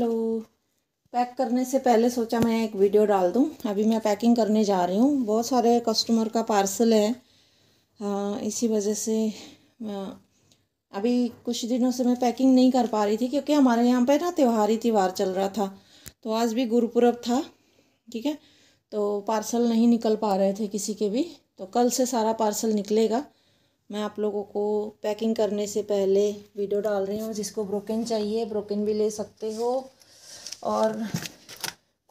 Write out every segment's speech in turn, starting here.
hello pack करने से पहले सोचा मैं एक वीडियो डाल दूं अभी मैं पैकिंग करने जा रही हूँ बहुत सारे कस्टमर का पार्सल है आ, हाँ, इसी वजह से आ, अभी कुछ दिनों से मैं पैकिंग नहीं कर पा रही थी क्योंकि हमारे यहाँ पर ना त्यौहारी त्यौहार चल रहा था तो आज भी गुरुपुरब था ठीक है तो पार्सल नहीं निकल पा रहे थे किसी के भी तो कल से सारा पार्सल निकलेगा मैं आप लोगों को पैकिंग करने से पहले वीडियो डाल रही हूँ जिसको ब्रोकन चाहिए ब्रोकन भी ले सकते हो और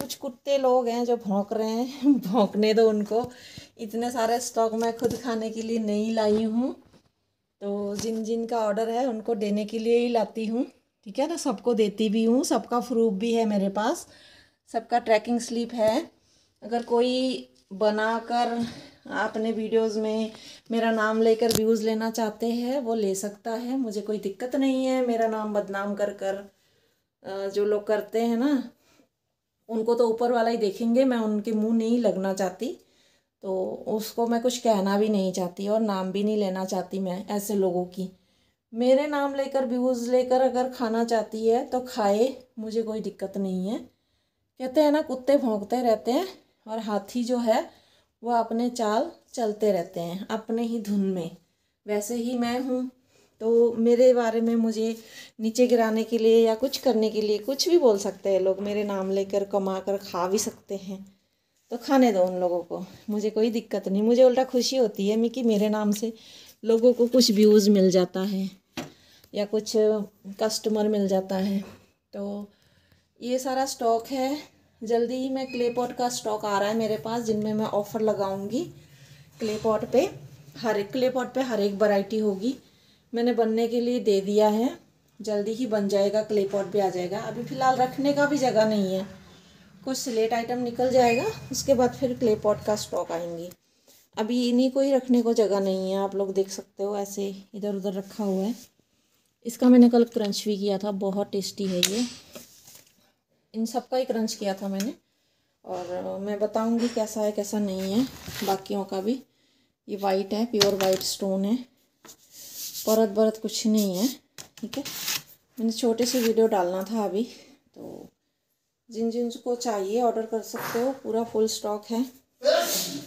कुछ कुत्ते लोग हैं जो भौंक रहे हैं भौंकने दो उनको इतने सारे स्टॉक मैं खुद खाने के लिए नहीं लाई हूँ तो जिन जिन का ऑर्डर है उनको देने के लिए ही लाती हूँ ठीक है ना सबको देती भी हूँ सबका प्रूफ भी है मेरे पास सबका ट्रैकिंग स्लिप है अगर कोई बनाकर अपने वीडियोस में मेरा नाम लेकर व्यूज़ लेना चाहते हैं वो ले सकता है मुझे कोई दिक्कत नहीं है मेरा नाम बदनाम कर कर जो लोग करते हैं ना उनको तो ऊपर वाला ही देखेंगे मैं उनके मुंह नहीं लगना चाहती तो उसको मैं कुछ कहना भी नहीं चाहती और नाम भी नहीं लेना चाहती मैं ऐसे लोगों की मेरे नाम लेकर व्यूज़ लेकर अगर खाना चाहती है तो खाए मुझे कोई दिक्कत नहीं है कहते हैं ना कुत्ते भोंकते रहते हैं और हाथी जो है वह अपने चाल चलते रहते हैं अपने ही धुन में वैसे ही मैं हूँ तो मेरे बारे में मुझे नीचे गिराने के लिए या कुछ करने के लिए कुछ भी बोल सकते हैं लोग मेरे नाम लेकर कमा कर खा भी सकते हैं तो खाने दो उन लोगों को मुझे कोई दिक्कत नहीं मुझे उल्टा खुशी होती है मैं कि मेरे नाम से लोगों को कुछ व्यूज़ मिल जाता है या कुछ कस्टमर मिल जाता है तो ये सारा स्टॉक है जल्दी ही मैं क्ले पॉट का स्टॉक आ रहा है मेरे पास जिनमें मैं ऑफ़र लगाऊंगी क्ले पॉट पे हर एक क्ले पॉट पे हर एक वैरायटी होगी मैंने बनने के लिए दे दिया है जल्दी ही बन जाएगा क्ले पॉट भी आ जाएगा अभी फ़िलहाल रखने का भी जगह नहीं है कुछ स्लेट आइटम निकल जाएगा उसके बाद फिर क्ले पॉट का स्टॉक आएंगी अभी इन्हीं को ही रखने को जगह नहीं है आप लोग देख सकते हो ऐसे इधर उधर रखा हुआ है इसका मैंने कल क्रंच भी किया था बहुत टेस्टी है ये इन सब का ही क्रंच किया था मैंने और मैं बताऊंगी कैसा है कैसा नहीं है बाकियों का भी ये वाइट है प्योर वाइट स्टोन है परत बरत कुछ नहीं है ठीक है मैंने छोटे से वीडियो डालना था अभी तो जिन जिन को चाहिए ऑर्डर कर सकते हो पूरा फुल स्टॉक है